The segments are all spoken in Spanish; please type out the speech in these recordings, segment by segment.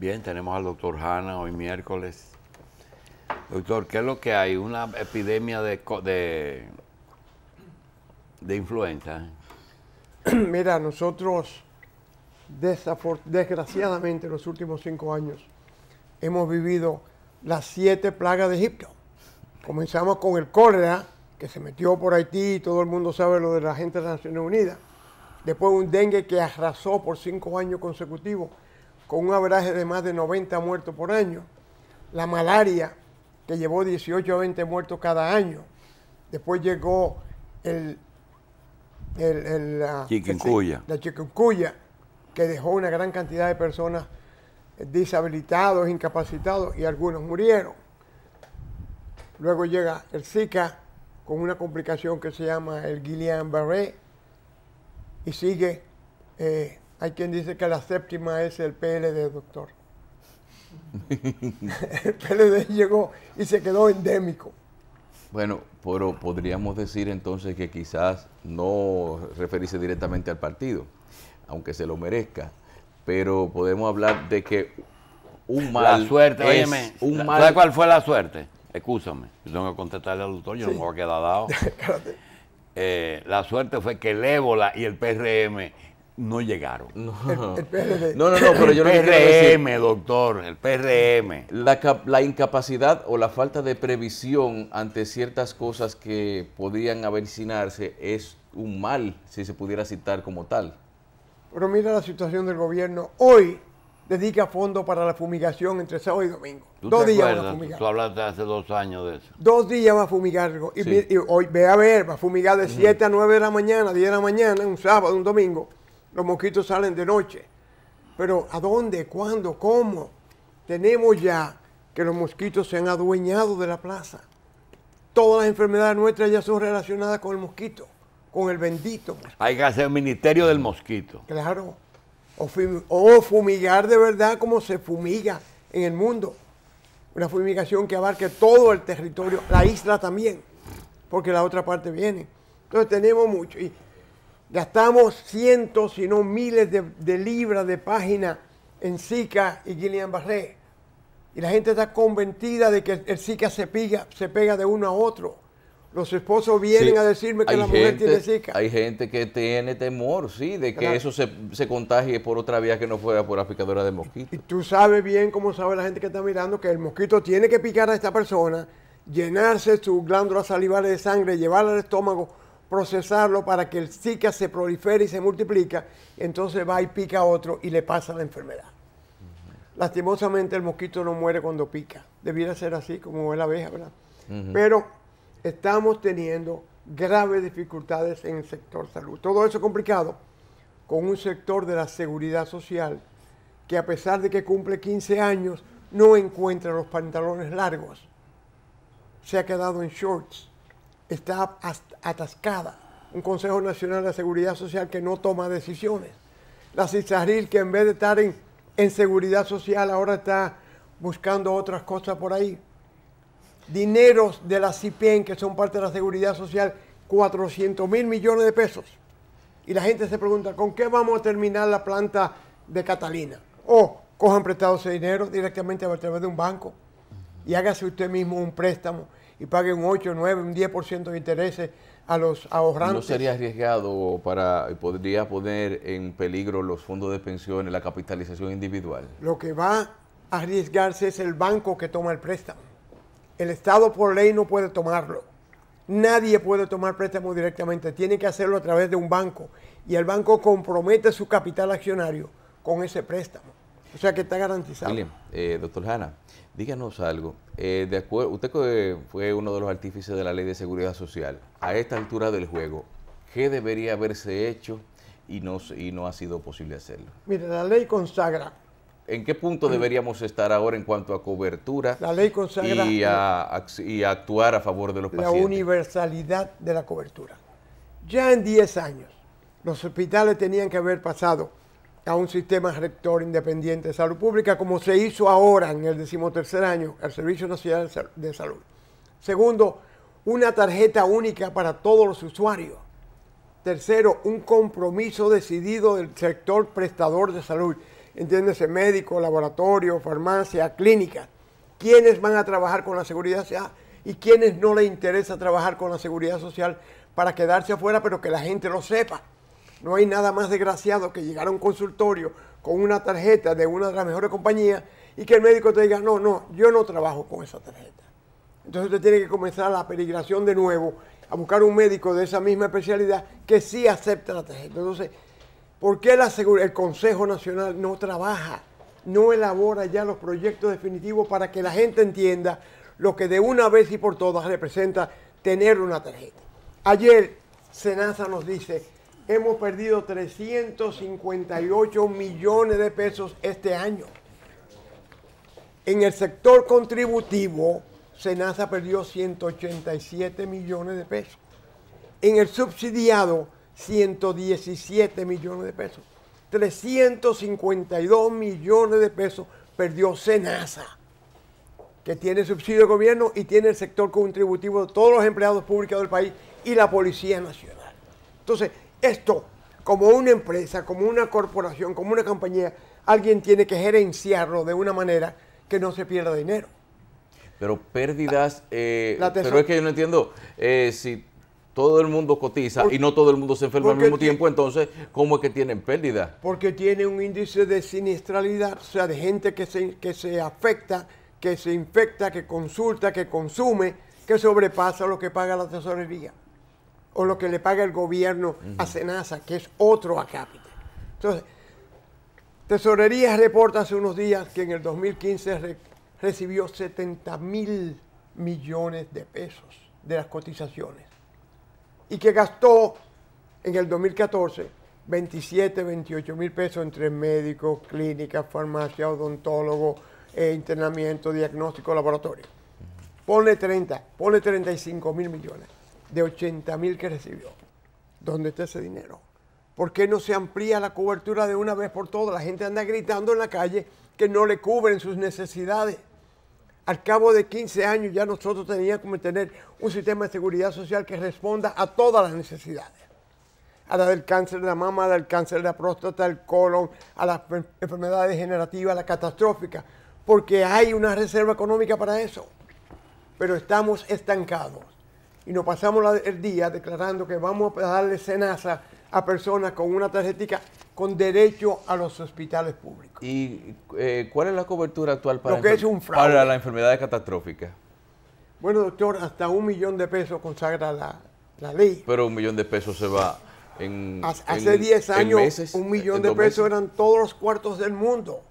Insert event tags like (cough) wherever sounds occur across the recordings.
Bien, tenemos al doctor Hanna hoy miércoles. Doctor, ¿qué es lo que hay? ¿Una epidemia de, de, influenza? (clears throat) Mira, nosotros desgraciadamente en los últimos cinco años hemos vivido las siete plagas de Egipto. Comenzamos con el cólera, que se metió por Haití y todo el mundo sabe lo de la gente de las Naciones Unidas. Después un dengue que arrasó por cinco años consecutivos con un abraje de más de 90 muertos por año, la malaria, que llevó 18 a 20 muertos cada año, después llegó el, el, la, chikungunya. que dejó una gran cantidad de personas deshabilitados, incapacitados y algunos murieron. Luego llega el Zika con una complicación que se llama el Guillain-Barré y sigue eh, hay quien dice que la séptima es el PLD, doctor. (laughs) el PLD llegó y se quedó endémico. Bueno, pero podríamos decir entonces que quizás no referirse directamente al partido, aunque se lo merezca, pero podemos hablar de que un mal. La suerte, un mal... ¿Sabes cuál fue la suerte? Excúsame, tengo que contestarle al doctor, yo no me voy a quedar dado. (laughs) Eh, la suerte fue que el ébola y el PRM no llegaron. (laughs) No, no, no, pero yo el PRM, doctor, el PRM. La, incapacidad o la falta de previsión ante ciertas cosas que podían avericinarse es un mal, si se pudiera citar como tal. Pero mira la situación del gobierno. Hoy dedica fondo para la fumigación entre sábado y domingo. dos días a fumigar. Tú hablaste hace dos años de eso. Dos días va a fumigar. Y, hoy, ve a ver, va a fumigar de 7 a 9 de la mañana, 10 de la mañana, un sábado, un domingo los mosquitos salen de noche. Pero ¿a dónde? ¿Cuándo? ¿Cómo? Tenemos ya que los mosquitos se han adueñado de la plaza. Todas las enfermedades nuestras ya son relacionadas con el mosquito, con el bendito. Hay que hacer el ministerio del mosquito. Claro. O, fumigar de verdad como se fumiga en el mundo. Una fumigación que abarque todo el territorio, la isla también, porque la otra parte viene. Entonces tenemos mucho. Y Gastamos cientos, si no miles de, libras de páginas en Zika y Guillain Barré. Y la gente está convencida de que el Zika se pega, se pega de uno a otro. Los esposos vienen a decirme que la mujer tiene Zika. Hay gente que tiene temor, sí, de que eso se, se, contagie por otra vía que no fuera por la picadura de mosquito. Y tú sabes bien, como sabe la gente que está mirando, que el mosquito tiene que picar a esta persona, llenarse sus glándulas salivales de sangre, llevarla al estómago procesarlo para que el Zika se prolifere y se multiplica, entonces va y pica a otro y le pasa la enfermedad. Lastimosamente el mosquito no muere cuando pica, debiera ser así como es la abeja, ¿verdad? Pero estamos teniendo graves dificultades en el sector salud. Todo eso complicado con un sector de la seguridad social que a pesar de que cumple 15 años, no encuentra los pantalones largos. Se ha quedado en shorts. Está atascada, un Consejo Nacional de Seguridad Social que no toma decisiones, la CISARIL que en vez de estar en, seguridad social ahora está buscando otras cosas por ahí, dineros de la CIPEN que son parte de la seguridad social, 400 mil millones de pesos. Y la gente se pregunta, ¿con qué vamos a terminar la planta de Catalina? O cojan prestados ese dinero directamente a través de un banco y hágase usted mismo un préstamo y pague un 8, 9, un 10% de intereses a los ahorrantes. ¿No sería arriesgado para, podría poner en peligro los fondos de pensiones, la capitalización individual? Lo que va a arriesgarse es el banco que toma el préstamo. El Estado por ley no puede tomarlo. Nadie puede tomar préstamo directamente, tiene que hacerlo a través de un banco y el banco compromete su capital accionario con ese préstamo. O sea que está garantizado. William, eh, doctor Hanna, Díganos algo. Eh, usted fue uno de los artífices de la Ley de Seguridad Social. A esta altura del juego, ¿qué debería haberse hecho y no, ha sido posible hacerlo? Mire, la ley consagra. ¿En qué punto deberíamos estar ahora en cuanto a cobertura? La ley consagra. Y a, actuar a favor de los pacientes. La universalidad de la cobertura. Ya en 10 años, los hospitales tenían que haber pasado a un sistema rector independiente de salud pública, como se hizo ahora en el decimotercer año, el Servicio Nacional de Salud. Segundo, una tarjeta única para todos los usuarios. Tercero, un compromiso decidido del sector prestador de salud, entiéndese médico, laboratorio, farmacia, clínica. ¿Quiénes van a trabajar con la seguridad social y quienes no les interesa trabajar con la seguridad social para quedarse afuera, pero que la gente lo sepa? No hay nada más desgraciado que llegar a un consultorio con una tarjeta de una de las mejores compañías y que el médico te diga, no, no, yo no trabajo con esa tarjeta. Entonces usted tiene que comenzar la peligración de nuevo, a buscar un médico de esa misma especialidad que sí acepta la tarjeta. Entonces, ¿por qué el Consejo Nacional no trabaja, no elabora ya los proyectos definitivos para que la gente entienda lo que de una vez y por todas representa tener una tarjeta? Ayer, Senasa nos dice hemos perdido 358 millones de pesos este año. En el sector contributivo, Senasa perdió 187 millones de pesos. En el subsidiado, 117 millones de pesos. 352 millones de pesos perdió Senasa, que tiene subsidio de gobierno y tiene el sector contributivo de todos los empleados públicos del país y la Policía Nacional. Entonces, esto como una empresa, como una corporación, como una compañía, alguien tiene que gerenciarlo de una manera que no se pierda dinero. Pero pérdidas, ah, eh, pero es que yo no entiendo, eh, si todo el mundo cotiza y no todo el mundo se enferma al mismo tiempo, entonces, ¿cómo es que tienen pérdidas? Porque tiene un índice de siniestralidad, o sea, de gente que se, que se afecta, que se infecta, que consulta, que consume, que sobrepasa lo que paga la tesorería o lo que le paga el gobierno a Senasa, que es otro a Entonces, Tesorería reporta hace unos días que en el 2015 recibió 70 mil millones de pesos de las cotizaciones y que gastó en el 2014 27, 28 mil pesos entre médicos, clínicas, farmacia, odontólogo, e internamiento, diagnóstico, laboratorio. Pone 30, pone 35 mil millones de 80 mil que recibió. ¿Dónde está ese dinero? ¿Por qué no se amplía la cobertura de una vez por todas? La gente anda gritando en la calle que no le cubren sus necesidades. Al cabo de 15 años ya nosotros teníamos que tener un sistema de seguridad social que responda a todas las necesidades. A la del cáncer de la mama, al del cáncer de la próstata, al colon, a las enfermedades degenerativas, a la catastrófica, porque hay una reserva económica para eso. Pero estamos estancados y nos pasamos el día declarando que vamos a darle cenaza a personas con una tarjetita con derecho a los hospitales públicos. ¿Y eh, cuál es la cobertura actual para, para la enfermedad catastrófica? Bueno, doctor, hasta un millón de pesos consagra la, ley. Pero un millón de pesos se va en... Hace 10 años, un millón de pesos eran todos los cuartos del mundo.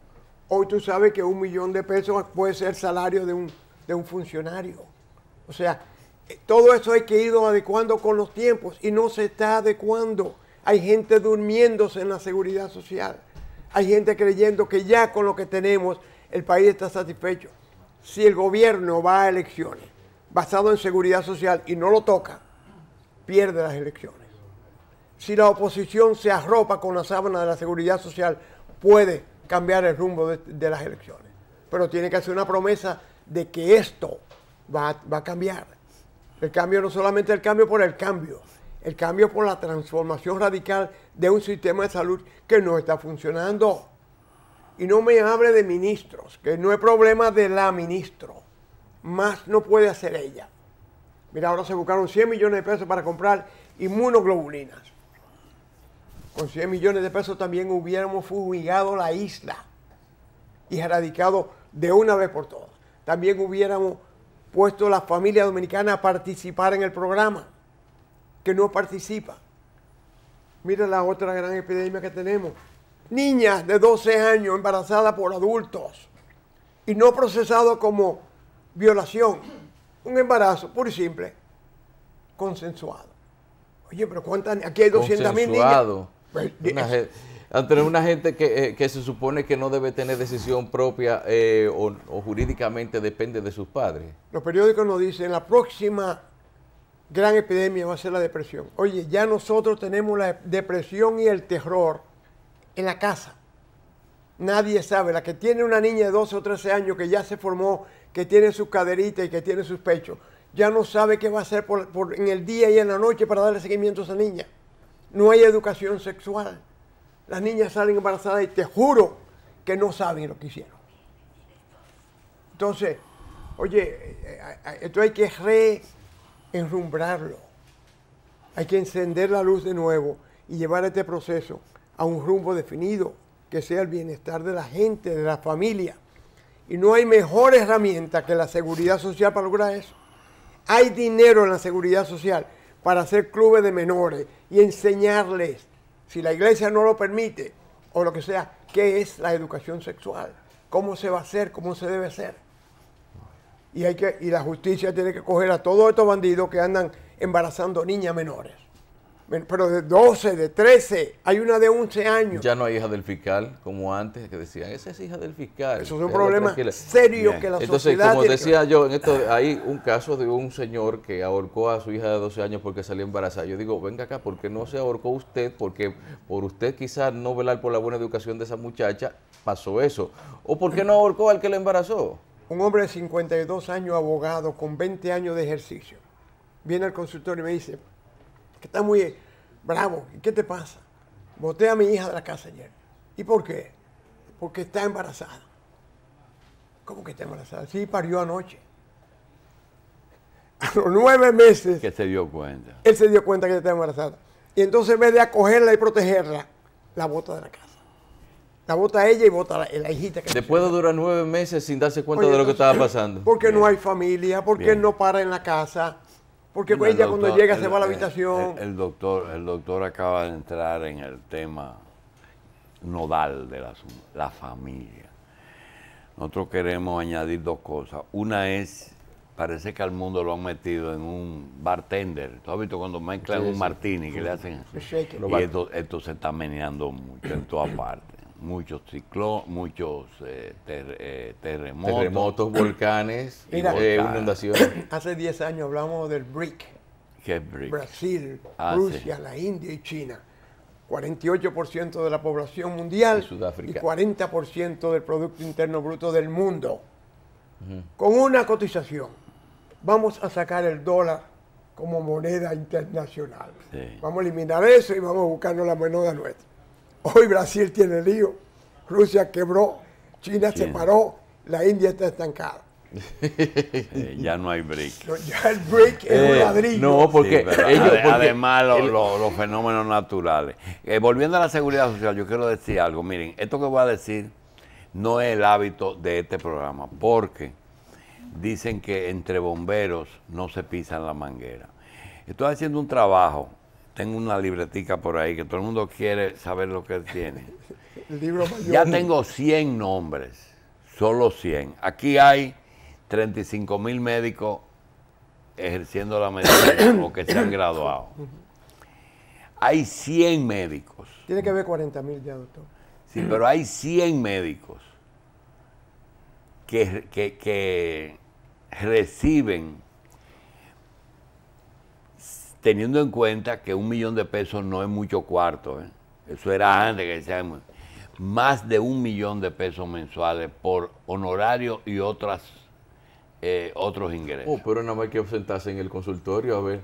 Hoy tú sabes que un millón de pesos puede ser salario de un, de un funcionario. O sea, todo eso hay que ir adecuando con los tiempos y no se está adecuando. Hay gente durmiéndose en la seguridad social. Hay gente creyendo que ya con lo que tenemos el país está satisfecho. Si el gobierno va a elecciones basado en seguridad social y no lo toca, pierde las elecciones. Si la oposición se arropa con la sábana de la seguridad social, puede cambiar el rumbo de, las elecciones. Pero tiene que hacer una promesa de que esto va a cambiar. El cambio no solamente el cambio por el cambio, el cambio por la transformación radical de un sistema de salud que no está funcionando. Y no me hable de ministros, que no es problema de la ministro. Más no puede hacer ella. Mira, ahora se buscaron 100 millones de pesos para comprar inmunoglobulinas. Con 100 millones de pesos también hubiéramos fumigado la isla y erradicado de una vez por todas. También hubiéramos puesto la familia dominicana a participar en el programa, que no participa. Mira la otra gran epidemia que tenemos. Niñas de 12 años embarazadas por adultos y no procesado como violación. Un embarazo puro y simple, consensuado. Oye, pero ¿cuántas? Aquí hay 200 mil niñas. Consensuado. Pues, ante una gente eh, que, se supone que no debe tener decisión propia eh, o, jurídicamente depende de sus padres. Los periódicos nos dicen, la próxima gran epidemia va a ser la depresión. Oye, ya nosotros tenemos la depresión y el terror en la casa. Nadie sabe, la que tiene una niña de 12 o 13 años que ya se formó, que tiene sus caderitas y que tiene sus pechos, ya no sabe qué va a hacer en el día y en la noche para darle seguimiento a esa niña. No hay educación sexual las niñas salen embarazadas y te juro que no saben lo que hicieron. Entonces, oye, eh, eh, eh, esto hay que reenrumbrarlo. Hay que encender la luz de nuevo y llevar este proceso a un rumbo definido que sea el bienestar de la gente, de la familia. Y no hay mejor herramienta que la seguridad social para lograr eso. Hay dinero en la seguridad social para hacer clubes de menores y enseñarles si la iglesia no lo permite, o lo que sea, ¿qué es la educación sexual? ¿Cómo se va a hacer? ¿Cómo se debe hacer? Y, hay que, y la justicia tiene que coger a todos estos bandidos que andan embarazando niñas menores pero de 12, de 13, hay una de 11 años. Ya no hay hija del fiscal, como antes, que decían, esa es hija del fiscal. Eso es un problema serio que la Entonces, como decía yo, esto hay un caso de un señor que ahorcó a su hija de 12 años porque salió embarazada. Yo digo, venga acá, ¿por qué no se ahorcó usted? Porque por usted quizás no velar por la buena educación de esa muchacha, pasó eso. ¿O por qué no ahorcó al que la embarazó? Un hombre de 52 años, abogado, con 20 años de ejercicio, viene al consultorio y me dice, que está muy bravo, ¿qué te pasa? Boté a mi hija de la casa ayer. ¿Y por qué? Porque está embarazada. ¿Cómo que está embarazada? Sí, parió anoche. A los nueve meses. Que se dio cuenta. Él se dio cuenta que está embarazada. Y entonces en vez de acogerla y protegerla, la bota de la casa. La bota ella y bota la, la hijita que Después de durar nueve meses sin darse cuenta de lo que estaba pasando. Porque no hay familia, porque él no para en la casa. Porque cuando llega se va a la eh, habitación. El, doctor, el doctor acaba de entrar en el tema nodal de la, la familia. Nosotros queremos añadir dos cosas. Una es, parece que al mundo lo han metido en un bartender. ¿Tú has visto cuando mezclan un martini que le hacen? y esto se está meneando mucho en todas partes muchos ciclones, muchos eh, eh, terremotos. (clears throat) Eh, volcanes, inundaciones. (clears throat) Hace 10 años hablamos del BRIC. Brasil, ah, Rusia, la India y China. 48% de la población mundial y, 40% del Producto Interno Bruto del mundo. Con una cotización, vamos a sacar el dólar como moneda internacional. Vamos a eliminar eso y vamos a buscarnos la moneda nuestra. Hoy Brasil tiene lío, Rusia quebró, China se paró, la India está estancada. (laughs) Eh, ya no hay break. ya el break es un eh, ladrillo. No, porque, además los, fenómenos naturales. Eh, volviendo a la seguridad social, yo quiero decir algo. Miren, esto que voy a decir no es el hábito de este programa, porque dicen que entre bomberos no se pisan la manguera. Estoy haciendo un trabajo tengo una libretica por ahí que todo el mundo quiere saber lo que tiene. (laughs) Ya tengo 100 nombres, solo 100. Aquí hay 35 mil médicos ejerciendo la medicina o que se han graduado. Hay 100 médicos. Tiene que haber 40 mil ya, doctor. Sí, pero hay 100 médicos que reciben teniendo en cuenta que un millón de pesos no es mucho cuarto, ¿eh? eso era antes que decíamos, más de un millón de pesos mensuales por honorario y otras eh, otros ingresos. Oh, pero nada más hay que sentarse en el consultorio a ver.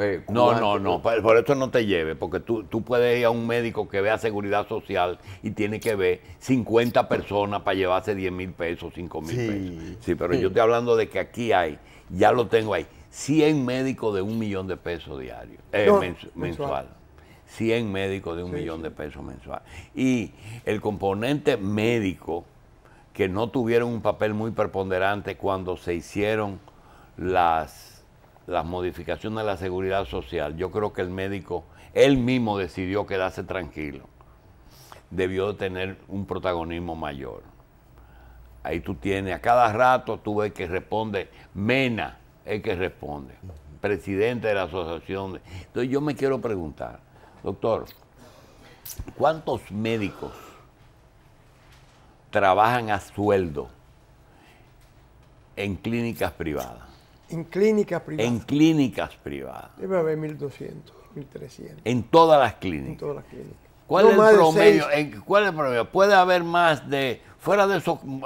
Eh, no, no, no, por, eso no te lleves, porque tú, puedes ir a un médico que vea seguridad social y tiene que ver 50 personas para llevarse 10 mil pesos, 5 mil pesos. Sí, pero yo estoy hablando de que aquí hay, ya lo tengo ahí, 100 médicos de un millón de pesos diario eh, mensual. 100 médicos de un millón de pesos mensual. Y el componente médico, que no tuvieron un papel muy preponderante cuando se hicieron las, las modificaciones de la seguridad social, yo creo que el médico, él mismo decidió quedarse tranquilo. Debió de tener un protagonismo mayor. Ahí tú tienes, a cada rato tú ves que responde Mena, el que responde, presidente de la asociación. Entonces yo me quiero preguntar, doctor, ¿cuántos médicos trabajan a sueldo en clínicas privadas? En clínicas privadas. En clínicas privadas. Debe haber 1.200, 1.300. En todas las clínicas. En todas las clínicas. ¿Cuál, es el promedio? Puede haber más de, fuera de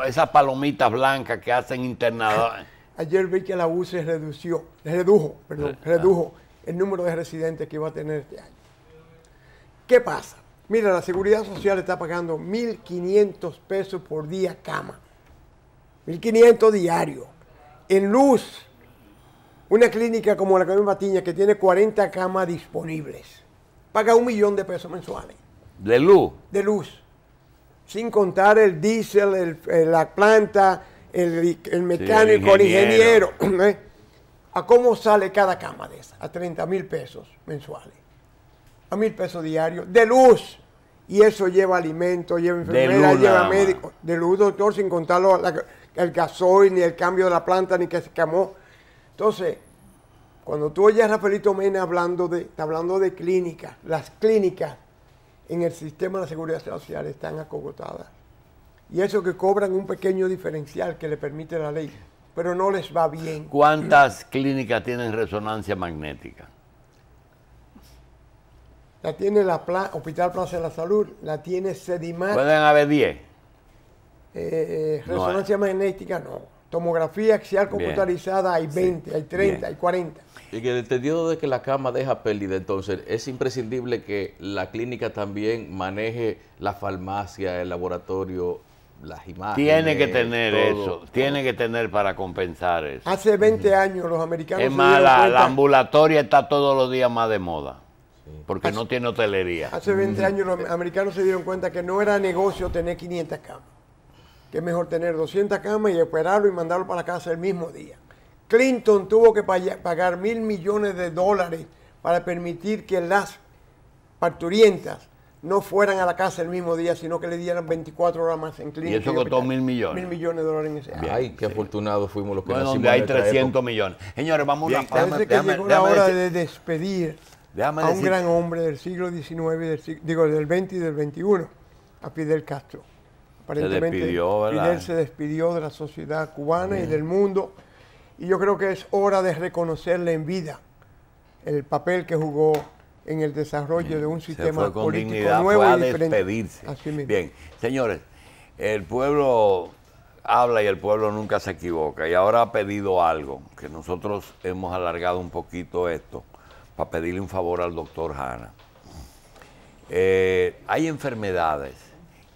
esas palomitas blancas que hacen internadores. Ayer vi que la se redució, redujo, perdón, ah, redujo el número de residentes que iba a tener este año. ¿Qué pasa? Mira, la seguridad social está pagando 1.500 pesos por día cama. 1.500 diario. En luz, una clínica como la Carmen Batiña, que tiene 40 camas disponibles, paga un millón de pesos mensuales. ¿De luz? De luz. Sin contar el diésel, eh, la planta, el, mecánico, el ingeniero, ¿eh? ¿a cómo sale cada cama de esa? A 30 mil pesos mensuales, a mil pesos diarios, de luz. Y eso lleva alimento, lleva enfermera, lleva médico, de luz, doctor, sin contarlo la, el gasoil, ni el cambio de la planta, ni que se quemó. Entonces, cuando tú oyes a Rafaelito Mena hablando de, está hablando de clínicas, las clínicas en el sistema de la seguridad social están acogotadas y eso que cobran un pequeño diferencial que le permite la ley, pero no les va bien. ¿Cuántas clínicas tienen resonancia magnética? La tiene la Hospital Plaza de la Salud, la tiene Sedimar. ¿Pueden haber 10? Eh, eh, resonancia magnética no. Tomografía axial computarizada hay 20, hay 30, hay 40. Y que entendido de que la cama deja pérdida, entonces es imprescindible que la clínica también maneje la farmacia, el laboratorio, tiene que tener eso, tiene que tener para compensar eso. Hace 20 años los americanos... Es más, la, ambulatoria está todos los días más de moda, porque no tiene hotelería. Hace 20 años los americanos se dieron cuenta que no era negocio tener 500 camas, que es mejor tener 200 camas y esperarlo y mandarlo para casa el mismo día. Clinton tuvo que pagar mil millones de dólares para permitir que las parturientas no fueran a la casa el mismo día, sino que le dieran 24 horas más en clínica. Y eso costó mil millones. Mil millones de dólares en ese año. Ay, qué afortunados fuimos los que bueno, donde hay 300 millones. Señores, vamos a Parece que llegó la hora de despedir a un gran hombre del siglo XIX, del, digo, del XX y del XXI, a Fidel Castro. Aparentemente, se despidió, Fidel se despidió de la sociedad cubana y del mundo. Y yo creo que es hora de reconocerle en vida el papel que jugó en el desarrollo de un sistema político nuevo fue a Despedirse. Bien, señores, el pueblo habla y el pueblo nunca se equivoca y ahora ha pedido algo, que nosotros hemos alargado un poquito esto para pedirle un favor al doctor Hanna. Eh, hay enfermedades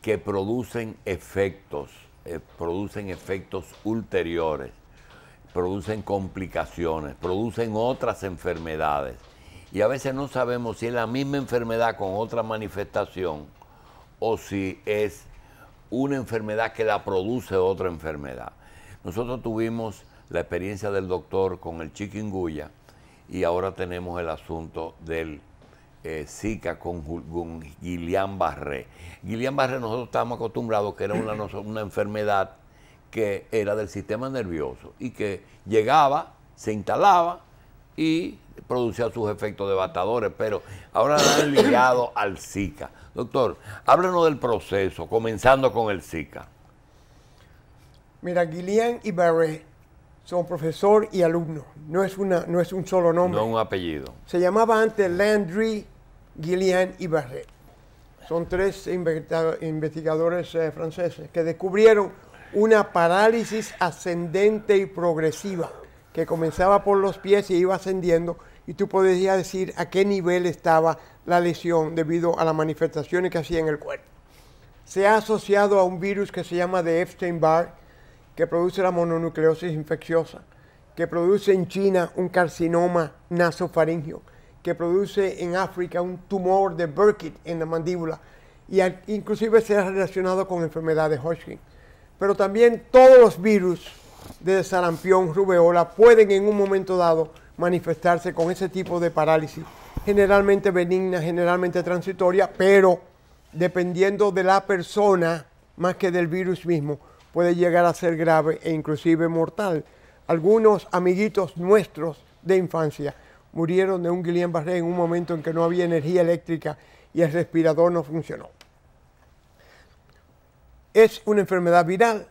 que producen efectos, eh, producen efectos ulteriores, producen complicaciones, producen otras enfermedades. Y a veces no sabemos si es la misma enfermedad con otra manifestación o si es una enfermedad que la produce otra enfermedad. Nosotros tuvimos la experiencia del doctor con el chikungunya y ahora tenemos el asunto del eh, Zika con, con Guillain Barré. Guillain Barré nosotros estábamos acostumbrados que era una, una enfermedad que era del sistema nervioso y que llegaba, se instalaba y producía sus efectos devastadores, pero ahora la han ligado (coughs) al Zika. Doctor, háblenos del proceso, comenzando con el Zika. Mira, Guillain y Barret son profesor y alumno. No es, una, no es un solo nombre. No un apellido. Se llamaba antes Landry, Guillain y Barret. Son tres investigadores eh, franceses que descubrieron una parálisis ascendente y progresiva que comenzaba por los pies y iba ascendiendo y tú podrías decir a qué nivel estaba la lesión debido a las manifestaciones que hacía en el cuerpo. Se ha asociado a un virus que se llama de Epstein-Barr, que produce la mononucleosis infecciosa, que produce en China un carcinoma nasofaringio, que produce en África un tumor de Burkitt en la mandíbula, y inclusive se ha relacionado con enfermedad de Hodgkin. Pero también todos los virus de sarampión, rubeola, pueden en un momento dado manifestarse con ese tipo de parálisis, generalmente benigna, generalmente transitoria, pero dependiendo de la persona, más que del virus mismo, puede llegar a ser grave e inclusive mortal. Algunos amiguitos nuestros de infancia murieron de un Guillain-Barré en un momento en que no había energía eléctrica y el respirador no funcionó. Es una enfermedad viral,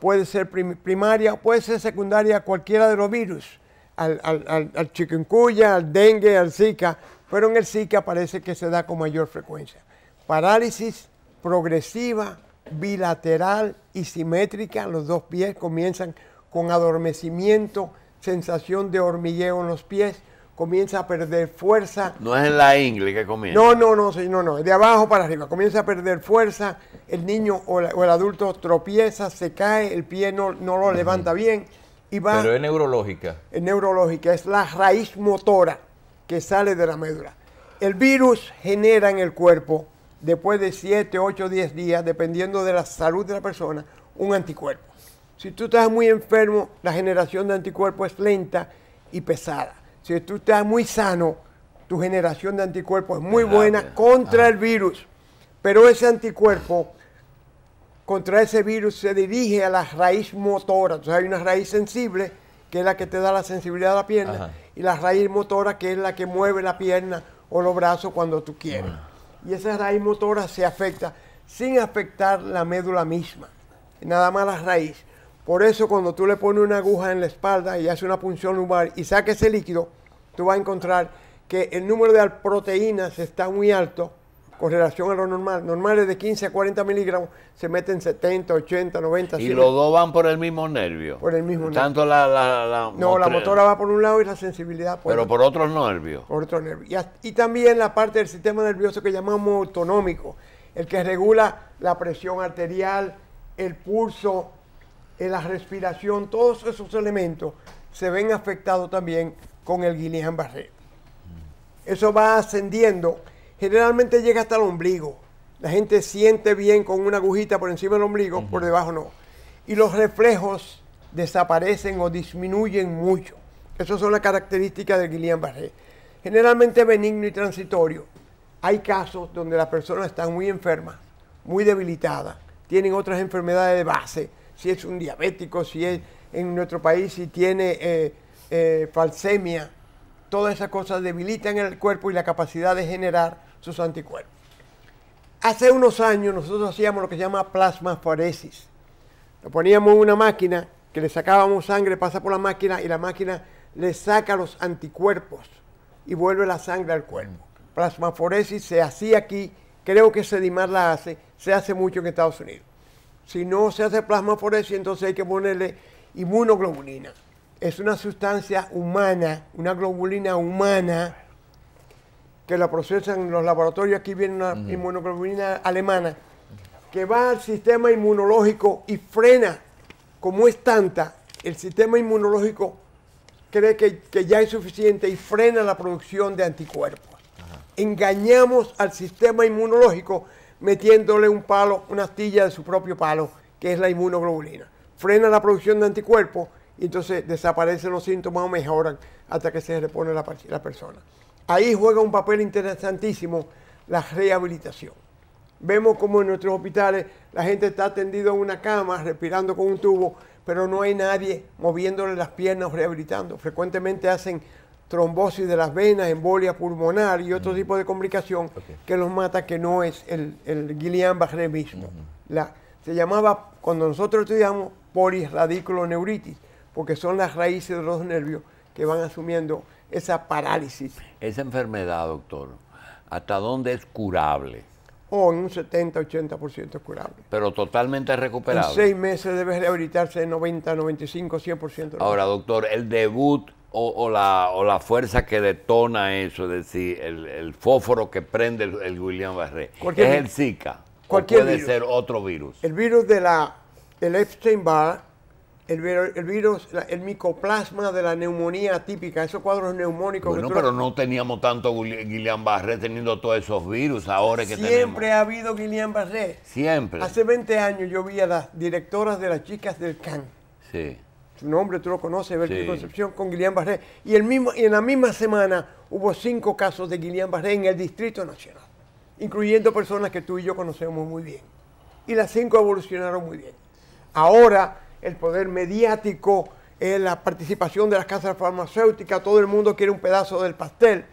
puede ser primaria, puede ser secundaria a cualquiera de los virus al, al, al, al chikungunya, dengue, al zika, pero en el zika parece que se da con mayor frecuencia. Parálisis progresiva, bilateral y simétrica, los dos pies comienzan con adormecimiento, sensación de hormigueo en los pies, comienza a perder fuerza. No es en la ingle que comienza. No, no, no, no, no, de abajo para arriba. Comienza a perder fuerza, el niño o, o el adulto tropieza, se cae, el pie no, no lo levanta bien pero es neurológica. Es neurológica, es la raíz motora que sale de la médula. El virus genera en el cuerpo, después de 7, 8, 10 días, dependiendo de la salud de la persona, un anticuerpo. Si tú estás muy enfermo, la generación de anticuerpos es lenta y pesada. Si tú estás muy sano, tu generación de anticuerpos es muy buena contra el virus. Pero ese anticuerpo contra ese virus se dirige a la raíz motora. Entonces hay una raíz sensible, que es la que te da la sensibilidad a la pierna, y la raíz motora, que es la que mueve la pierna o los brazos cuando tú quieres. Y esa raíz motora se afecta sin afectar la médula misma, nada más la raíz. Por eso cuando tú le pones una aguja en la espalda y hace una punción lumbar y saques ese líquido, tú vas a encontrar que el número de proteínas está muy alto con relación a lo normal. Normales de 15 a 40 miligramos se meten 70, 80, 90. Y los dos van por el mismo nervio. Por el mismo nervio. Tanto la, la, No, la motora va por un lado y la sensibilidad por Pero por otro nervios. Por otro nervios. Y, también la parte del sistema nervioso que llamamos autonómico, el que regula la presión arterial, el pulso, eh, la respiración, todos esos elementos se ven afectados también con el Guillain-Barré. Eso va ascendiendo generalmente llega hasta el ombligo. La gente siente bien con una agujita por encima del ombligo, por debajo no. Y los reflejos desaparecen o disminuyen mucho. Esas son las características de Guillain-Barré. Generalmente benigno y transitorio. Hay casos donde las personas están muy enfermas, muy debilitadas, tienen otras enfermedades de base, si es un diabético, si es en nuestro país, si tiene falcemia. Eh, eh, falsemia, todas esas cosas debilitan el cuerpo y la capacidad de generar sus anticuerpos. Hace unos años nosotros hacíamos lo que se llama plasmaforesis. Lo poníamos en una máquina que le sacábamos sangre, pasa por la máquina y la máquina le saca los anticuerpos y vuelve la sangre al cuerpo. Plasmaforesis se hacía aquí, creo que Sedimar la hace, se hace mucho en Estados Unidos. Si no se hace plasmaforesis, entonces hay que ponerle inmunoglobulina. Es una sustancia humana, una globulina humana que la procesan en los laboratorios. Aquí viene una inmunoglobulina alemana que va al sistema inmunológico y frena, como es tanta, el sistema inmunológico cree que, ya es suficiente y frena la producción de anticuerpos. Engañamos al sistema inmunológico metiéndole un palo, una astilla de su propio palo, que es la inmunoglobulina. Frena la producción de anticuerpos y entonces desaparecen los síntomas o mejoran hasta que se repone la, la persona. Ahí juega un papel interesantísimo la rehabilitación. Vemos como en nuestros hospitales la gente está tendida en una cama, respirando con un tubo, pero no hay nadie moviéndole las piernas o rehabilitando. Frecuentemente hacen trombosis de las venas, embolia pulmonar y otro tipo de complicación que los mata, que no es el, el Guillain-Barré mismo. se llamaba, cuando nosotros estudiamos, neuritis, porque son las raíces de los nervios que van asumiendo esa parálisis. Esa enfermedad, doctor, ¿hasta dónde es curable? O oh, en un 70-80% es curable. Pero totalmente recuperable. En seis meses debe rehabilitarse en 90, 95, 100%. Ahora, doctor, el debut o, la, la, fuerza que detona eso, es decir, el, fósforo que prende el, William Barré, es el Zika. Cualquier puede ser otro virus. El virus de la, del Epstein-Barr el, virus, el micoplasma de la neumonía típica, esos cuadros neumónicos. Bueno, que pero no teníamos tanto Guillain-Barré teniendo todos esos virus ahora que Siempre ha habido Guillain-Barré. Siempre. Hace 20 años yo vi a las directoras de las chicas del CAN. Sí. Su nombre tú lo conoces, ver Concepción, con Guillain-Barré. Y, el mismo, y en la misma semana hubo cinco casos de Guillain-Barré en el Distrito Nacional, incluyendo personas que tú y yo conocemos muy bien. Y las cinco evolucionaron muy bien. Ahora el poder mediático, eh, la participación de las casas farmacéuticas, todo el mundo quiere un pedazo del pastel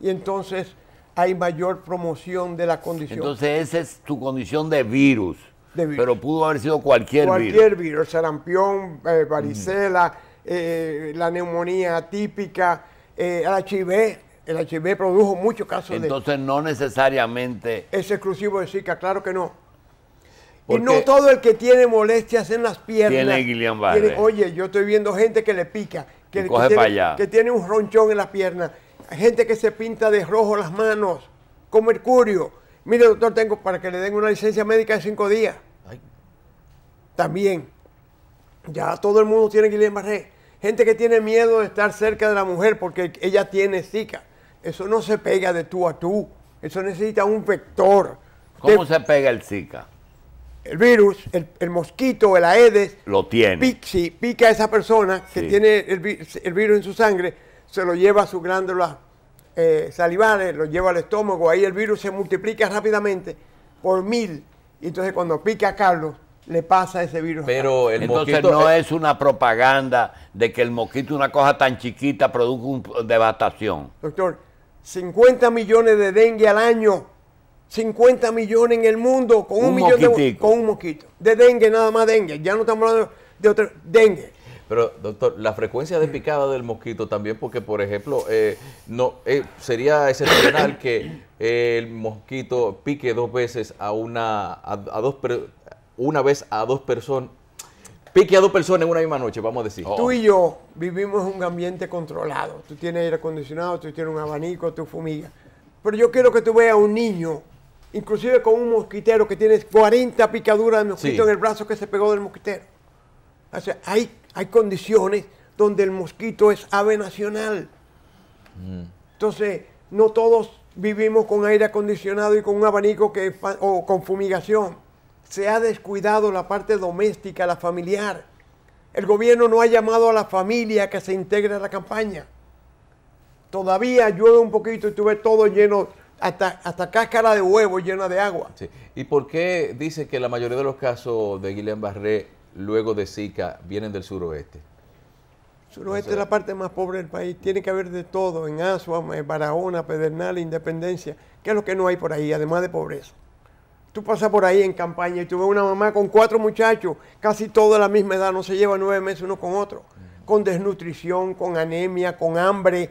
y entonces hay mayor promoción de la condición. Entonces esa es tu condición de virus. Pero pudo haber sido cualquier, virus. Cualquier virus, sarampión, eh, varicela, mm. eh, la neumonía atípica, el HIV, el HIV produjo muchos casos de... Entonces no necesariamente... Es exclusivo de Zika, claro que no y no todo el que tiene molestias en las piernas. Tiene Guillain-Barré. Oye, yo estoy viendo gente que le pica, que, tiene, un ronchón en las piernas, gente que se pinta de rojo las manos con mercurio. Mire, doctor, tengo para que le den una licencia médica de cinco días. También, ya todo el mundo tiene Guillain-Barré. Gente que tiene miedo de estar cerca de la mujer porque ella tiene zika. Eso no se pega de tú a tú. Eso necesita un vector. ¿Cómo se pega el Zika? el virus, el, mosquito, el aedes, lo tiene. si pica a esa persona que tiene el, virus en su sangre, se lo lleva a sus glándulas eh, salivales, lo lleva al estómago, ahí el virus se multiplica rápidamente por mil. Y entonces cuando pica a Carlos, le pasa ese virus. Pero el Entonces no es una propaganda de que el mosquito, una cosa tan chiquita, produce una devastación. Doctor, 50 millones de dengue al año 50 millones en el mundo con un, millón con un mosquito. De dengue, nada más dengue. Ya no estamos hablando de otro dengue. Pero, doctor, la frecuencia de picada del mosquito también, porque, por ejemplo, eh, no eh, sería excepcional que eh, el mosquito pique dos veces a una, a, dos una vez a dos personas, pique a dos personas en una misma noche, vamos a decir. Tú y yo vivimos en un ambiente controlado. Tú tienes aire acondicionado, tú tienes un abanico, tú fumigas. Pero yo quiero que tú veas a un niño inclusive con un mosquitero que tiene 40 picaduras de mosquito en el brazo que se pegó del mosquitero. O hay, hay condiciones donde el mosquito es ave nacional. Mm. Entonces, no todos vivimos con aire acondicionado y con un abanico que, o con fumigación. Se ha descuidado la parte doméstica, la familiar. El gobierno no ha llamado a la familia que se integre a la campaña. Todavía llueve un poquito y tuve todo lleno hasta, cáscara de huevo llena de agua. ¿Y por qué dice que la mayoría de los casos de Guillain-Barré luego de Zika vienen del suroeste? Suroeste es la parte más pobre del país. Tiene que haber de todo en Asua, en Barahona, Pedernal, Independencia. ¿Qué es lo que no hay por ahí, además de pobreza? Tú pasas por ahí en campaña y tú ves una mamá con cuatro muchachos, casi todos de la misma edad, no se llevan nueve meses uno con otro, con desnutrición, con anemia, con hambre,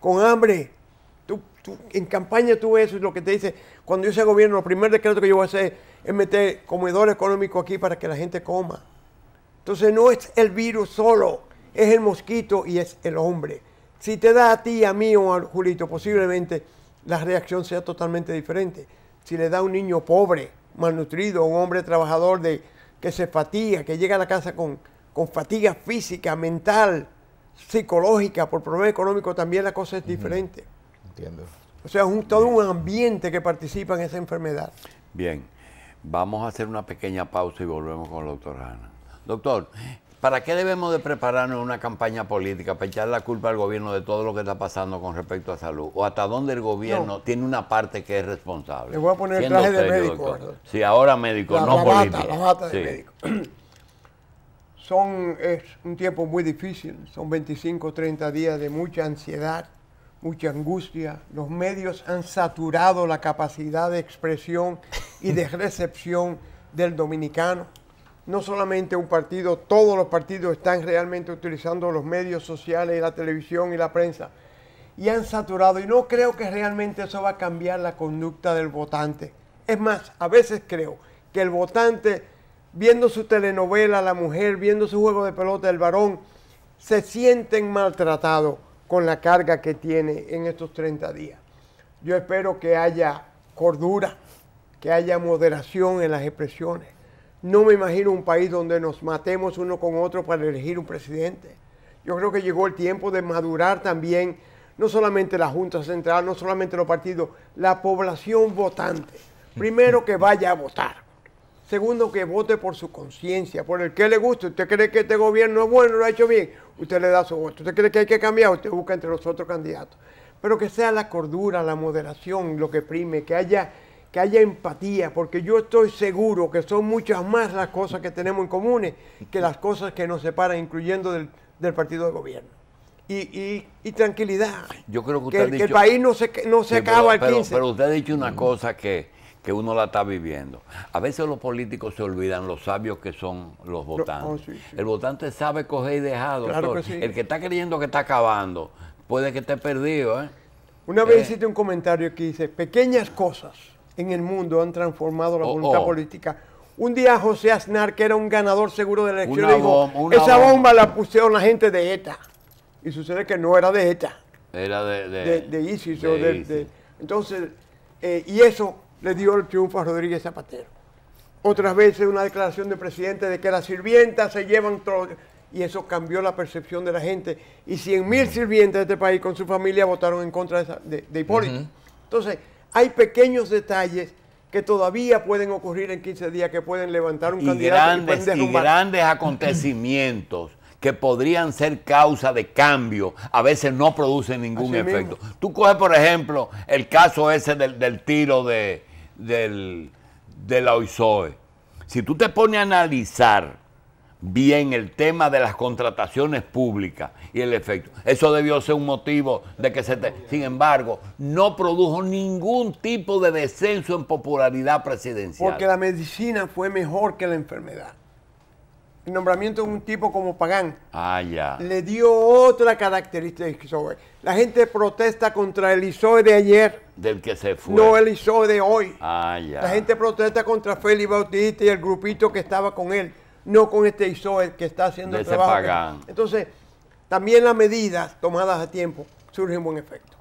con hambre en campaña tú ves lo que te dice, cuando yo sea gobierno, el primer decreto que yo voy a hacer es meter comedor económico aquí para que la gente coma. Entonces no es el virus solo, es el mosquito y es el hombre. Si te da a ti, a mí o a Julito, posiblemente la reacción sea totalmente diferente. Si le da a un niño pobre, malnutrido, un hombre trabajador de, que se fatiga, que llega a la casa con, fatiga física, mental, psicológica, por problemas económicos, también la cosa es diferente. Entiendo. O sea, todo un ambiente que participa en esa enfermedad. Bien, vamos a hacer una pequeña pausa y volvemos con la doctor Ana. Doctor, ¿para qué debemos de prepararnos una campaña política para echar la culpa al gobierno de todo lo que está pasando con respecto a salud? ¿O hasta dónde el gobierno tiene una parte que es responsable? Le voy a poner el traje de médico. Sí, ahora médico, no político. la de médico. Son, es un tiempo muy difícil, son 25, 30 días de mucha ansiedad, mucha angustia. Los medios han saturado la capacidad de expresión y de (laughs) recepción del dominicano. No solamente un partido, todos los partidos están realmente utilizando los medios sociales y la televisión y la prensa. Y han saturado. Y no creo que realmente eso va a cambiar la conducta del votante. Es más, a veces creo que el votante, viendo su telenovela, la mujer, viendo su juego de pelota, el varón, se sienten maltratados con la carga que tiene en estos 30 días. Yo espero que haya cordura, que haya moderación en las expresiones. No me imagino un país donde nos matemos uno con otro para elegir un presidente. Yo creo que llegó el tiempo de madurar también, no solamente la Junta Central, no solamente los partidos, la población votante. (laughs) Primero que vaya a votar. Segundo, que vote por su conciencia, por el que le guste, Usted cree que este gobierno es bueno, lo ha hecho bien, usted le da su voto. Usted cree que hay que cambiar, usted busca entre los otros candidatos. Pero que sea la cordura, la moderación lo que prime, que haya, que haya empatía, porque yo estoy seguro que son muchas más las cosas que tenemos en común que las cosas que nos separan, incluyendo del, partido de gobierno. Y, y, tranquilidad. Yo creo que usted que, ha que el país no se, no se acaba el Pero usted ha dicho una mm. cosa que que uno la está viviendo. A veces los políticos se olvidan los sabios que son los oh, votantes. El votante sabe coger y dejar, El que está creyendo que está acabando, puede que esté perdido. ¿eh? Una vez eh. hiciste un comentario que dice, pequeñas cosas en el mundo han transformado la oh, voluntad oh. política. Un día José Aznar, que era un ganador seguro de la elección, dijo, esa bomba, la pusieron la gente de ETA. Y sucede que no era de ETA. Era de, ISIS. o entonces, eh, y eso le dio el triunfo a Rodríguez Zapatero. Otras veces una declaración del presidente de que las sirvientas se llevan todo. Y eso cambió la percepción de la gente. Y 100 mil sirvientes de este país con su familia votaron en contra de, Hipólito. Entonces, hay pequeños detalles que todavía pueden ocurrir en 15 días, que pueden levantar un y candidato grandes, y, grandes acontecimientos que podrían ser causa de cambio, a veces no producen ningún efecto. Tú coges, por ejemplo, el caso ese del tiro de, del, de la OISOE. Si tú te pones a analizar bien el tema de las contrataciones públicas y el efecto, eso debió ser un motivo de que se te... Sin embargo, no produjo ningún tipo de descenso en popularidad presidencial. Porque la medicina fue mejor que la enfermedad. El nombramiento de un tipo como Pagán ah, le dio otra característica. La gente protesta contra el ISOE de ayer del que se fue. No el Isoe de hoy. Ah, La gente protesta contra Félix Bautista y el grupito que estaba con él, no con este ISOE que está haciendo el trabajo. Entonces, también las medidas tomadas a tiempo surgen buen efecto.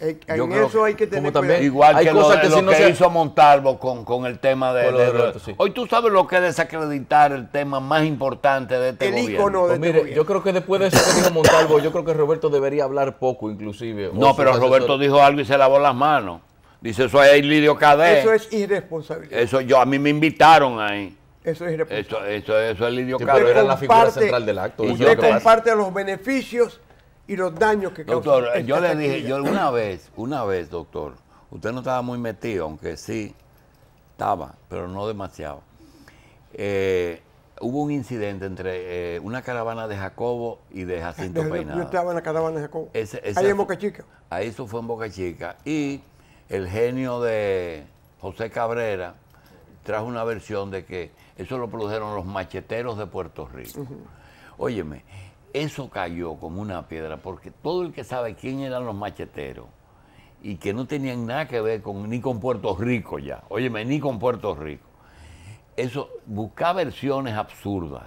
Eh, en, eso hay que tener Igual que lo, que, hizo Montalvo con, con, el tema de... Hoy tú sabes lo que es desacreditar el tema más importante de este el gobierno. Icono de pues este mire, yo creo que después de eso que dijo Montalvo, yo creo que Roberto debería hablar poco inclusive. No, pero Roberto dijo algo y se lavó las manos. Dice, eso es Lidio Cadé. Eso es irresponsabilidad. Eso yo, a mí me invitaron ahí. Eso es irresponsabilidad Eso, eso, es Lidio era la figura central del acto. Usted comparte los beneficios y los daños que doctor, Doctor, yo le dije, yo una vez, una vez, doctor, usted no estaba muy metido, aunque sí estaba, pero no demasiado. Eh, hubo un incidente entre eh, una caravana de Jacobo y de Jacinto Peinado. Yo estaba en la caravana de Jacobo. ahí en Boca Chica. Ahí eso fue en Boca Chica. Y el genio de José Cabrera trajo una versión de que eso lo produjeron los macheteros de Puerto Rico. Óyeme, eso cayó como una piedra, porque todo el que sabe quién eran los macheteros y que no tenían nada que ver con, ni con Puerto Rico ya, óyeme, ni con Puerto Rico. Eso, buscaba versiones absurdas.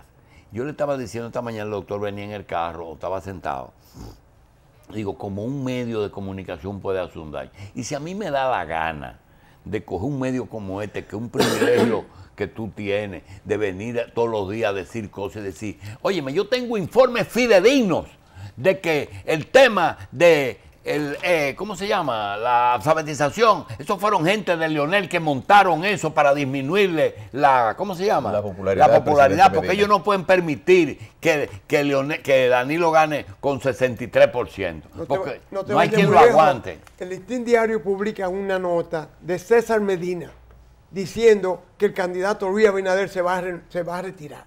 Yo le estaba diciendo esta mañana el doctor, venía en el carro o estaba sentado. Digo, como un medio de comunicación puede hacer un daño. Y si a mí me da la gana de coger un medio como este, que es un privilegio (coughs) que tú tienes de venir todos los días a decir cosas y decir, óyeme, yo tengo informes fidedignos de que el tema de el, eh, ¿cómo se llama? La alfabetización. Eso fueron gente de Lionel que montaron eso para disminuirle la, ¿cómo se llama? La popularidad. popularidad, porque ellos no pueden permitir que, que, que Danilo gane con 63%. No hay quien lo aguante. El Listín Diario publica una nota de César Medina diciendo que el candidato Luis Abinader se va a, se va a retirar.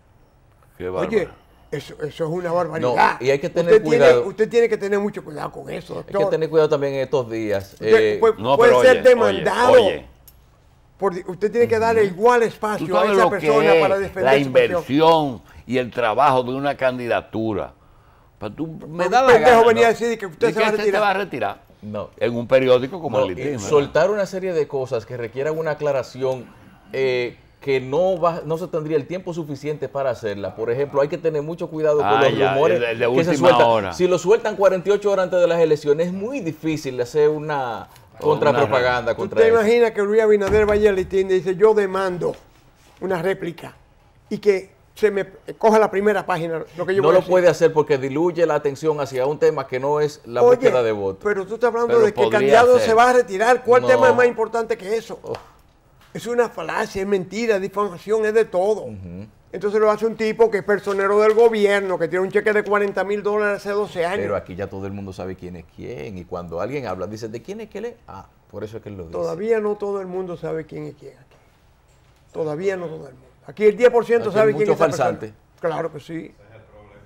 Oye, eso, eso, es una barbaridad. usted Tiene, usted tiene que tener mucho cuidado con eso. Doctor. Hay que tener cuidado también en estos días. puede, ser demandado. usted tiene que darle igual espacio a esa persona para defender la inversión y el trabajo de una candidatura. Pues tú, me da la gana, a decir que usted, se va a retirar. No. En un periódico como el Litín. soltar una serie de cosas que requieran una aclaración eh, que no va, no se tendría el tiempo suficiente para hacerla. Por ejemplo, hay que tener mucho cuidado con los rumores que se sueltan. Si lo sueltan 48 horas antes de las elecciones, es muy difícil hacer una contrapropaganda contra te imaginas que Luis Abinader vaya al Litín y dice, yo demando una réplica y que se me eh, coge la primera página. Lo que yo no lo puede hacer porque diluye la atención hacia un tema que no es la búsqueda de votos. Pero tú estás hablando de que el candidato se va a retirar. ¿Cuál tema es más importante que eso? Oh. Es una falacia, es mentira, es difamación, es de todo. Entonces lo hace un tipo que es personero del gobierno, que tiene un cheque de 40 mil dólares hace 12 años. Pero aquí ya todo el mundo sabe quién es quién. Y cuando alguien habla, dice, ¿de quién es que le Ah, por eso es que él lo dice. Todavía no todo el mundo sabe quién es quién aquí. Todavía no todo el mundo. Aquí el 10% sabe quién es el falsante. Claro que sí.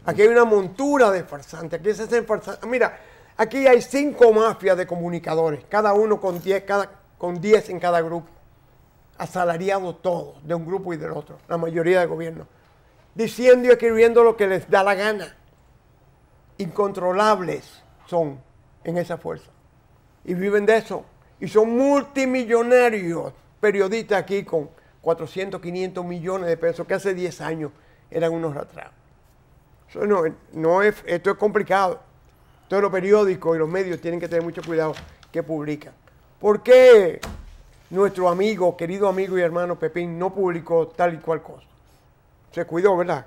Aquí hay una montura de farsantes. Aquí se hacen farsantes. Mira, aquí hay cinco mafias de comunicadores, cada uno con 10 con diez en cada grupo. Asalariados todos, de un grupo y del otro, la mayoría de gobierno. Diciendo y escribiendo lo que les da la gana. Incontrolables son en esa fuerza. Y viven de eso. Y son multimillonarios periodistas aquí con 400, 500 millones de pesos que hace 10 años eran unos atrás no, es, esto es complicado. Todos los periódicos y los medios tienen que tener mucho cuidado que publican. ¿Por qué nuestro amigo, querido amigo y hermano Pepín no publicó tal y cual cosa? Se cuidó, ¿verdad?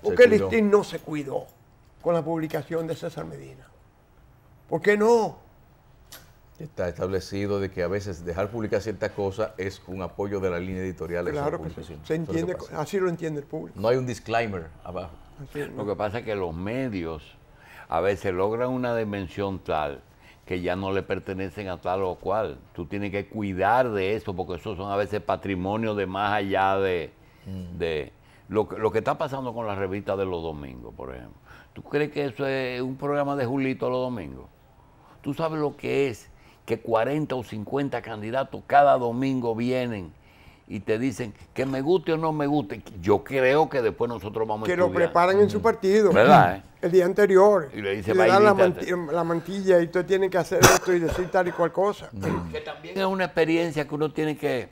¿Por qué Listín no se cuidó con la publicación de César Medina? ¿Por qué no? Está establecido de que a veces dejar publicar ciertas cosas es un apoyo de la línea editorial. Claro que Se entiende, así lo entiende el público. No hay un disclaimer abajo. Lo que pasa es que los medios a veces logran una dimensión tal que ya no le pertenecen a tal o cual. Tú tienes que cuidar de eso porque esos son a veces patrimonio de más allá de, mm. de lo, lo que está pasando con la revista de los domingos, por ejemplo. ¿Tú crees que eso es un programa de Julito los domingos? ¿Tú sabes lo que es? que 40 o 50 candidatos cada domingo vienen y te dicen que me guste o no me guste, yo creo que después nosotros vamos que a Que lo preparan en su partido. ¿Verdad? Eh? El día anterior. Y le, dan la, mantilla y tú tiene que hacer esto y decir tal y cual cosa. Que también es una experiencia que uno tiene que,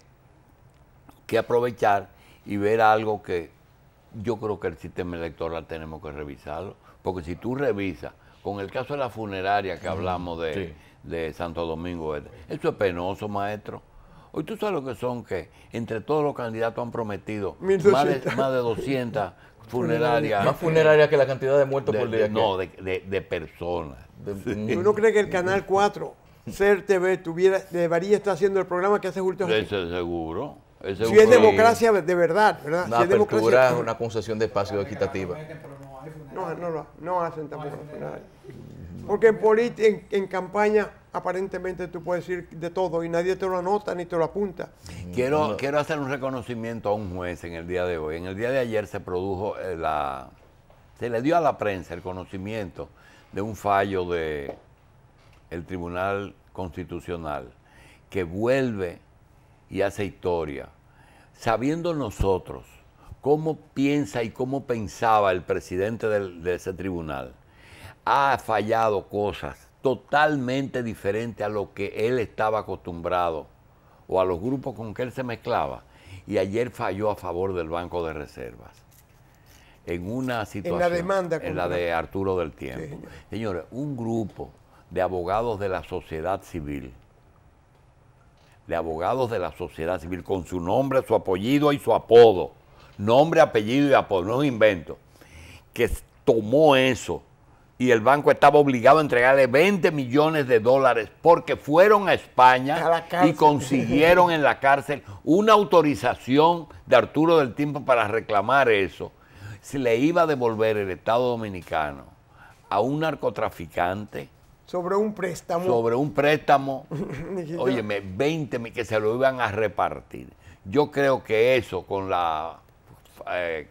aprovechar y ver algo que yo creo que el sistema electoral tenemos que revisarlo. Porque si tú revisas, con el caso de la funeraria que hablamos de de Santo Domingo Eso es penoso, maestro. Hoy tú sabes lo que son que entre todos los candidatos han prometido más de, más de 200 (laughs) funerarias. Más funerarias que la cantidad de muertos por día. No, de, de, personas. Mm. ¿Tú no crees que el Canal 4, Ser TV, tuviera, debería está haciendo el programa que hace Julio Ese seguro. si es democracia de verdad, Una apertura, una concesión de espacio equitativa. No, no, no, hacen tampoco porque en, en, campaña aparentemente tú puedes decir de todo y nadie te lo anota ni te lo apunta. Mm, quiero, quiero hacer un reconocimiento a un juez en el día de hoy. En el día de ayer se produjo eh, la... Se le dio a la prensa el conocimiento de un fallo del el Tribunal Constitucional que vuelve y hace historia, sabiendo nosotros cómo piensa y cómo pensaba el presidente de ese tribunal ha fallado cosas totalmente diferentes a lo que él estaba acostumbrado o a los grupos con que él se mezclaba. Y ayer falló a favor del Banco de Reservas. En una situación. En la demanda. En la de Arturo del Tiempo. Señores, un grupo de abogados de la sociedad civil, de abogados de la sociedad civil, con su nombre, su apellido y su apodo, nombre, apellido y apodo, no es invento, que tomó eso y el banco estaba obligado a entregarle 20 millones de dólares porque fueron a España y consiguieron en la cárcel una autorización de Arturo del Tiempo para reclamar eso. Se le iba a devolver el Estado Dominicano a un narcotraficante. Sobre un préstamo. Sobre un préstamo. (laughs) óyeme, 20 que se lo iban a repartir. Yo creo que eso con la eh,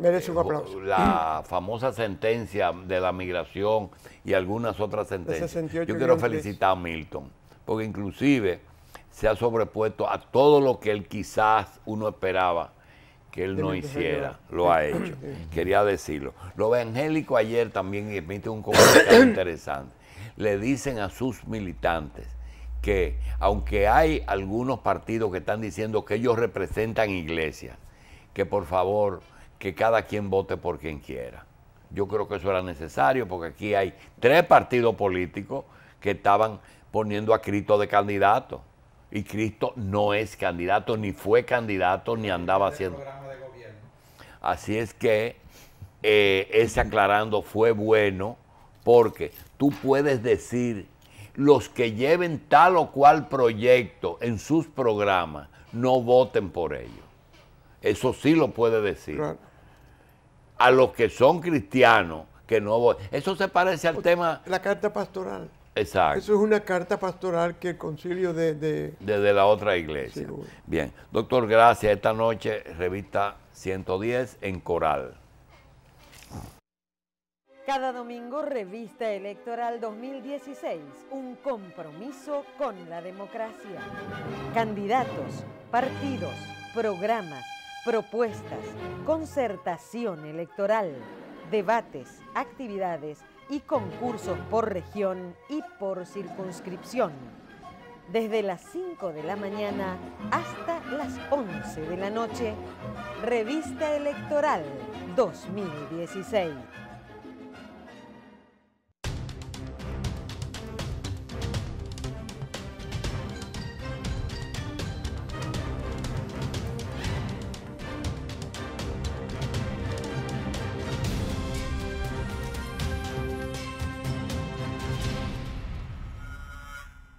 Merece eh, un aplauso. La famosa sentencia de la migración y algunas otras sentencias. Yo quiero felicitar a Milton, porque inclusive se ha sobrepuesto a todo lo que él quizás uno esperaba que él no hiciera, lo ha hecho. Quería decirlo. Lo evangélico ayer también emite un comentario (coughs) interesante. Le dicen a sus militantes que aunque hay algunos partidos que están diciendo que ellos representan iglesias, que por favor que cada quien vote por quien quiera. Yo creo que eso era necesario porque aquí hay tres partidos políticos que estaban poniendo a Cristo de candidato. Y Cristo no es candidato, ni fue candidato, ni andaba este haciendo. Así es que eh, ese aclarando fue bueno porque tú puedes decir, los que lleven tal o cual proyecto en sus programas, no voten por ellos. Eso sí lo puede decir. Claro a los que son cristianos, que no voy. Eso se parece al tema. La carta pastoral. Exacto. Eso es una carta pastoral que el concilio de... Desde la otra iglesia. Bien. Doctor, gracias. Esta noche, revista 110 en Coral. Cada domingo, revista electoral 2016, un compromiso con la democracia. Candidatos, partidos, programas propuestas, concertación electoral, debates, actividades y concursos por región y por circunscripción, desde las 5 de la mañana hasta las 11 de la noche, Revista Electoral 2016.